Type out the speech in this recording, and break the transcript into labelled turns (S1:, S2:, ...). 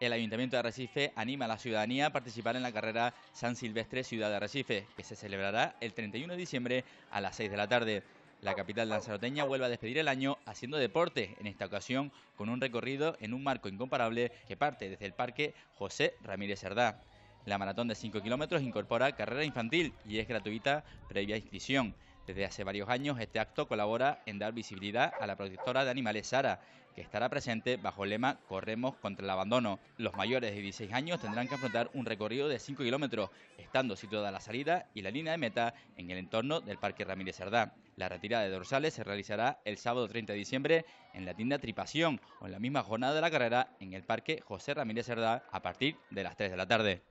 S1: el Ayuntamiento de Arrecife anima a la ciudadanía a participar en la carrera San Silvestre Ciudad de Arrecife, que se celebrará el 31 de diciembre a las 6 de la tarde. La capital lanzaroteña vuelve a despedir el año haciendo deporte, en esta ocasión con un recorrido en un marco incomparable que parte desde el Parque José Ramírez Cerdá. La maratón de 5 kilómetros incorpora carrera infantil y es gratuita previa inscripción. Desde hace varios años, este acto colabora en dar visibilidad a la protectora de animales Sara, que estará presente bajo el lema Corremos contra el abandono. Los mayores de 16 años tendrán que afrontar un recorrido de 5 kilómetros, estando situada la salida y la línea de meta en el entorno del Parque Ramírez cerdá La retirada de dorsales se realizará el sábado 30 de diciembre en la tienda Tripación o en la misma jornada de la carrera en el Parque José Ramírez cerdá a partir de las 3 de la tarde.